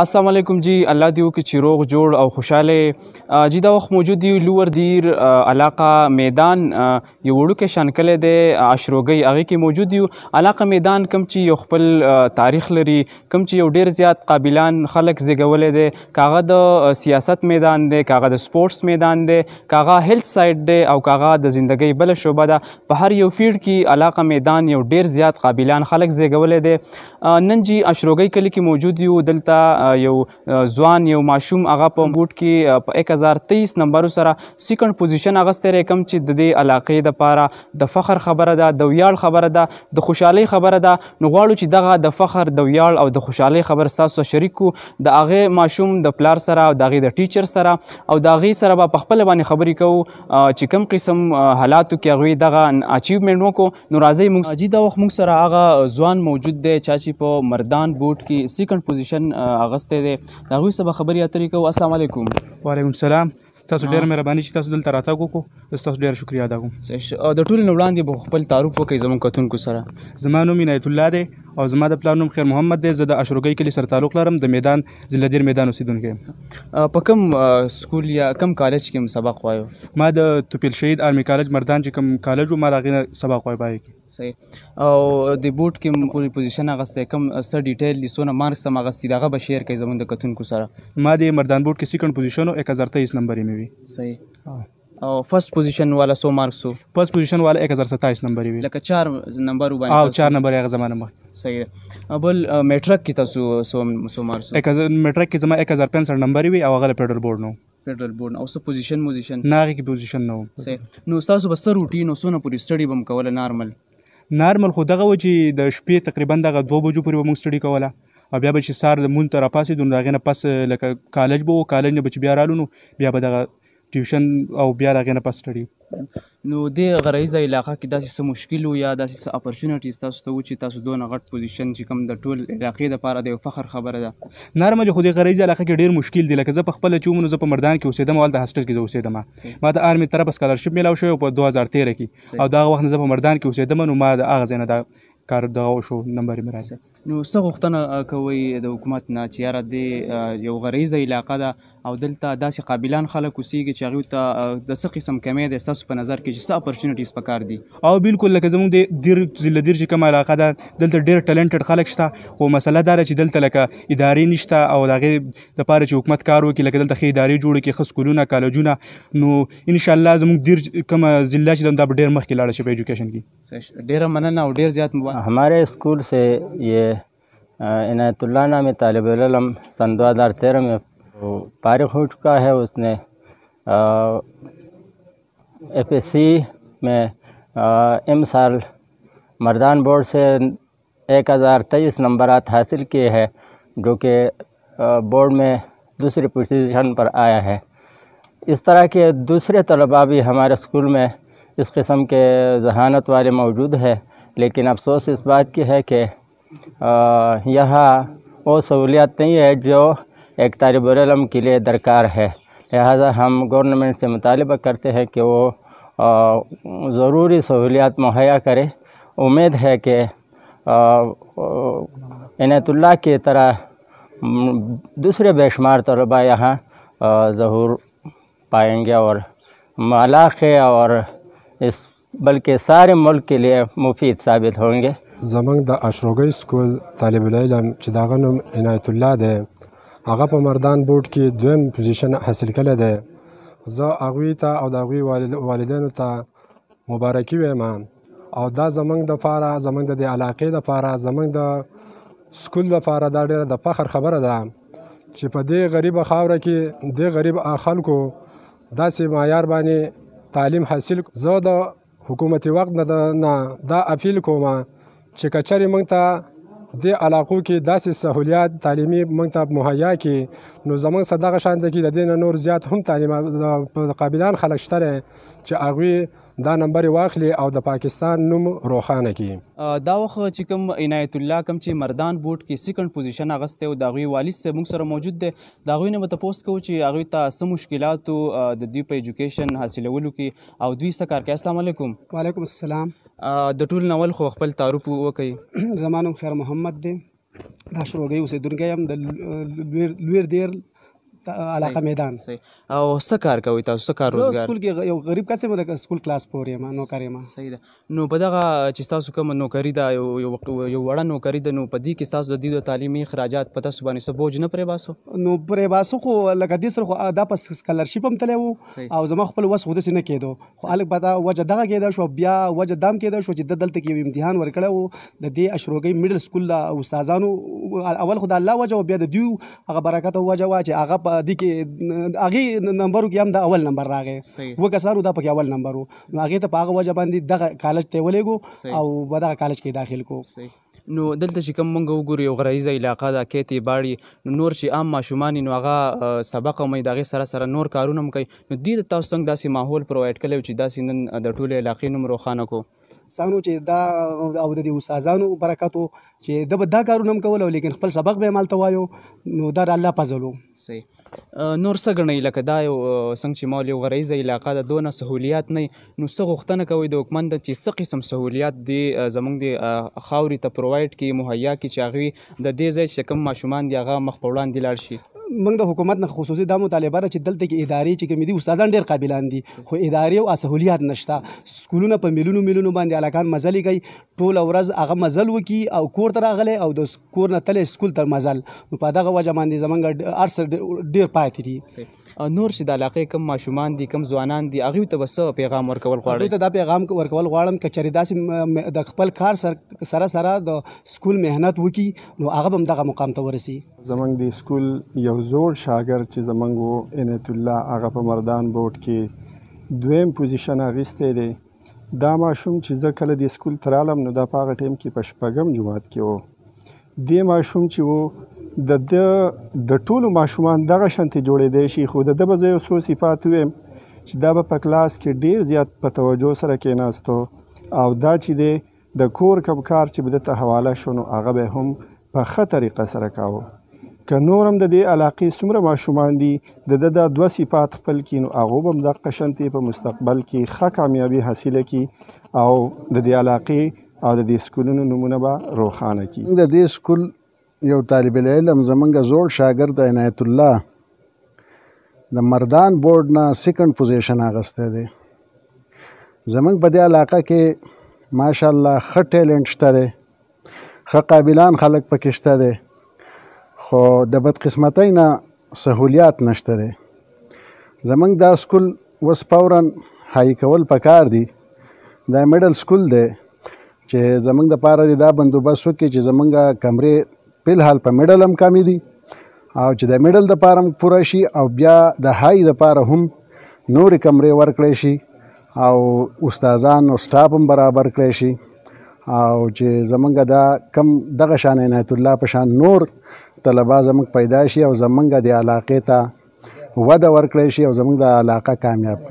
السلام علیکم جی الله دیو کې چې روغ جوړ او خوشاله جی دا وخت موجود دی لوور دیر علاقه میدان یو وړوکې شانکلې دی اشروګي هغه کې موجود دی علاقه میدان کم چې یو خپل تاریخ لري کم چې یو ډیر زیات قابلان خلک زیږولې دی کاغه د سیاست میدان دی کاغه د سپورتس میدان دی کاغه هیلث سایت دی او کاغه د ژوندۍ بل شوبه ده په هر یو فیلډ کې علاقه میدان یو ډیر زیات قابلان خلک زیږولې دی نن جی اشروګي کلی کې موجود دی دلته یو ځوان یو ماشوم هغه په بوټ کې په 1023 نمبر سره سیکنډ پوزیشن اغسته رقم چې د دې علاقې د پاره د فخر خبره ده د ویاړ خبره ده د خوشحالي خبره ده نو غواړو چې دغه د فخر د ویاړ او د خوشحالي خبر تاسو شریکو د هغه ماشوم د پلار سره او د هغه د ټیچر سره او د هغه سره به په خپل باندې خبرې کوو چې کوم قسم حالاتو کې هغه دغه اچیومنت وکړو نو راځي موږ اجي دا وخت موږ سره هغه ځوان موجود دی چې په مردان بوټ کې سیکنډ پوزیشن هغه راغستی دی د هغوی سره به خبرې اترې کوو السلام علیکم وعلیکم السلام تاسو ډیر مهرباني چې تاسو دلته راتګ وکړو تاسو ډیر شکریا ادا کوم او د ټولو نه وړاندې به خپل تعارف وکړئ زموږ کتونکو سره زما نوم عنایت الله دی او زما د پلار نوم خیر محمد دی زه د اشروګۍ کلی سره تعلق لرم د میدان زلدیر میدان اوسیدونکی یم په کوم سکول یا کوم کالج کې سبق وایو ما د توپیل شهید آرمی کالج مردان چې کوم کالج و ما د هغې نه سبق وایو صحیح او د بوټ کې پوزي پوزیشن اغسته کم سر ډیټیل لسونه مارک سم اغستی دغه به شیر کوي زمونږ د کتونکو سره ما د مردان بوټ کې سیکنډ پوزیشن او 1023 نمبر یې میوي صحیح او فرست پوزیشن والا 100 مارک سو فرست پوزیشن والا 1027 نمبر وی لکه 4 نمبر وبانی او 4 نمبر هغه زمانه مخ صحیح بل میټرک کې تاسو 100 100 مارک سو 1000 میټرک کې زما 1065 نمبر وی او هغه پیډل بورډ نو پیډل بورډ او څه پوزیشن پوزیشن ناغه کې پوزیشن نو صحیح نو تاسو بس روټین او سونه پوری سټډي بم کوله نارمل نارمل خو دغه و چې د شپې تقریبا دغه دوه بجو پورې به مونږ سټډي کوله او بیا به چې سار مونږ ته راپاسېدو نو د هغې نه پس لکه کالج به و کالج نه به چې بیا رالو نو بیا به دغه ټیوشن او بیا راغې نه پس سټډي نو د غرایزه علاقه کې داسې څه مشکل یا داسې څه اپورتونټیز تاسو ته و چې تاسو دوه غټ پوزیشن چې کم د ټول علاقې لپاره د فخر خبره ده نارمل خو د غرایزه علاقه کې ډیر مشکل دی لکه زه په خپل چومونو زه په مردان کې اوسېدم او د هاستل کې زه اوسېدم ما د آرمي طرف سکالرشپ میلاو شو په 2013 کې او دا وخت زه په مردان کې اوسېدم نو ما د اغه زینه دا کار دا شو نمبر مې راځي نو څه غوښتنه کوي د حکومت نه چې یاره دې یو غریزه علاقه ده او دلته داسې قابلان خلک اوسېږي چې هغوی ته د څه قسم کمی دی ستاسو په نظر کې چې څه اپورچونیټیز پکار دي او بالکل لکه زموږ د دیر له دیر چې کومه علاقه ده دلته ډېر ټالنټډ خلک شته خو مسله دا ده چې دلته لکه ادارې نشته او د هغې دپاره چې حکومت کار وکړي لکه دلته ښې ادارې جوړې کړي ښه سکولونه کالجونه نو انشاءالله زموږ دیر کومه ضلع چې دا به ډېر مخکې لاړه شي په ایجوکیشن کې ډېره مننه او ډېر زیات مبارک ہمارے اسکول سے یہ इनायतुल्लाना में तालब सन दो हज़ार तेरह में वो फारग हो चुका है उसने एफ एस सी में एम साल मर्दान बोर्ड से एक हज़ार तेईस नंबर हासिल किए हैं जो कि बोर्ड में दूसरी पोजीशन पर आया है इस तरह के दूसरे तलबा भी हमारे स्कूल में इस किस्म के जहानत वाले मौजूद है लेकिन अफसोस इस बात की है कि यहाँ वो सहूलियत नहीं है जो एक तालब इलम के लिए दरकार है लिहाजा हम गवर्नमेंट से मुतालबा करते हैं कि वो ज़रूरी सहूलियात मुहैया करे उम्मीद है कि इनतुल्ला की तरह दूसरे बेशुमार तलबा यहाँ ज़हूर पाएंगे और मलाक़े और इस बल्कि सारे मुल्क के लिए मुफीद साबित होंगे زمونږ د اشروګۍ سکول طالب العلم چې د هغه نوم عنایت الله دی هغه په مردان بورډ کې دویم پوزیشن حاصل کړی دی زه هغوی ته او د هغوی والدینو ته مبارکي وایم او دا زمونږ د پاره زمونږ د دې علاقې د پاره زمونږ د سکول د پاره دا ډیره د فخر خبره ده چې په دې غریبه خاوره کې دې غریب خلکو داسې معیار باندې تعلیم حاصل زه د حکومتي وخت نه دا اپیل کومه چې کچري موږ ته د علاقو کې داسې سہولیات تعلیمي موږ ته مهیا کې نو زمونږ صدقه شاند کې د دین نور زیات هم تعلیم قابلیان خلک شته چې هغه دا نمبر واخلي او د پاکستان نوم روخانه کی دا وخت چې کوم عنایت الله کوم چې مردان بوټ کې سیکنډ پوزیشن اغسته او داغوی والد سره موږ سره موجود دی داغوی نه متپوس کو چې هغه ته سم مشکلات د دوی په اډوকেশن حاصلولو کې او دوی سره کار کوي السلام علیکم وعلیکم السلام د ټول نول خو خپل تعارف وکړي زما نوم خیر محمد دی دا شروع غي اوسېدونکی هم د لویر لویر دیر علاقه میدان او څه کار کوي تاسو څه کار روزګار سکول کې یو غریب کس مې سکول کلاس پورې ما نوکر یم صحیح ده نو په دغه چې تاسو کوم نوکری ده یو یو وړه نوکری ده نو په دې کې تاسو د دې د تعلیمي اخراجات په تاسو باندې سبوج نه پرې باسو نو پرې باسو خو لکه دې سره خو دا پس سکالرشپ هم تللی وو او زما خپل وس خو داسې نه کېدو خو الک پتا وجه دغه کېده شو بیا وجه دام کېده شو چې د دلته کې یو امتحان ورکړی وو د دې اشروګي میډل سکول استادانو اول خو د الله وجه او بیا د دیو هغه برکت او وجه وا چې هغه په دې کې هغه نمبر کې هم د اول نمبر راغی و کسانو دا په اول نمبر وو هغه ته په هغه وجه باندې دغه کالج ته ولېګو او په دغه کالج کې داخل کو نو دلته چې کوم مونږ وګورو یو غرایزه علاقه ده کېتی باړي نور چې عام ماشومان نو هغه سبق او مېداغه سره سره نور کارونه هم کوي نو دې تاسو څنګه داسې ماحول پرووایډ کړی چې داسې نن د ټوله علاقې نوم روښانه کو څنګه چې دا او د دې استادانو برکتو چې د دا کارونه هم کول لیکن خپل سبق به مالته وایو نو دا الله فضلو صحیح نور څه ګڼئ لکه دا یو څنګه چې مول یو غریزه علاقه ده دونه سهولیات نه نو څه غوښتنه کوي د حکومت د چې څه قسم سهولیات دی زمونږ د خاورې ته پرووایډ کړي مهیا کړي چې هغوی د دې ځای چې کوم ماشومان دي هغه مخ په وړاندې لاړ شي موږ د حکومت نه خصوصي د مطالبه را چې دلته کې ادارې چې کوم دي استادان ډیر قابلان دي خو ادارې او سہولیات نشته سکولونه په ملیونو ملیونو باندې علاقان مزلې کوي ټول ورځ هغه مزل وکي او کور ته راغلي او د کور نه تل سکول تر مزل نو په دغه وجه باندې زمونږ ارس ډیر پاتې دي نور چې د علاقې کم ماشومان دي کم ځوانان دي هغه ته بس پیغام ورکول غواړي ته دا پیغام ورکول غواړم چې چریداسي د خپل کار سره سره د سکول مهنت وکي نو هغه هم دغه مقام ته ورسی زمنګ د سکول یو زوړ شاګرد چې زمنګ وو عنایت الله هغه په مردان بورډ کې دویم پوزیشن اغسته دی دا ماشوم چې زه کله د سکول ترالم نو دا په هغه ټیم کې په شپږم جماعت کې وو د ماشوم چې وو د د د ټولو ماشومان دغه شانتي جوړېدې شي خو د به زه سو صفات ویم چې دا په کلاس کې ډیر زیات په توجه سره کې ناستو او دا چې دی د کور کم کار چې بده ته حواله شونه هغه به هم په خطرې قصره کاوه که نورم د دې علاقې څومره ماشومان دي د د دا دوه صفات خپل کینو هغه هم د قشنتې په مستقبل کې ښه کامیابی حاصله کی او د دې علاقې او د دې سکولونو نمونه به روخانه کی د دې سکول یو طالب العلم زمونږ زوړ شاګرد عنایت الله د مردان بورډ نه سیکنډ پوزیشن اغسته دی زمونږ په دې علاقه کې ماشاءالله ښه ټیلنټ شته دی ښه قابلان خلک پکې شته دی خو د بدقسمتۍ نه سهولیات نشته دی زمونږ دا سکول اوس فورا حایي کول پکار دي دا میډل سکول دی چې زمونږ د پاره دی دا بندوبست وکړي چې زمونږ کمرې فلحال په میډل هم کمې دي او چې د میډل د پاره پوره شي او بیا د هاي د پاره هم نورې کمرې ورکړې شي او استادان او سټاف هم برابر کړی شي او چې زمونږ دا کم دغه شان عنایت الله په شان نور طلبه زموږ پیدا شي او زموږ د علاقې ته وده ورکړی شي او زموږ د علاقه کامیاب کړي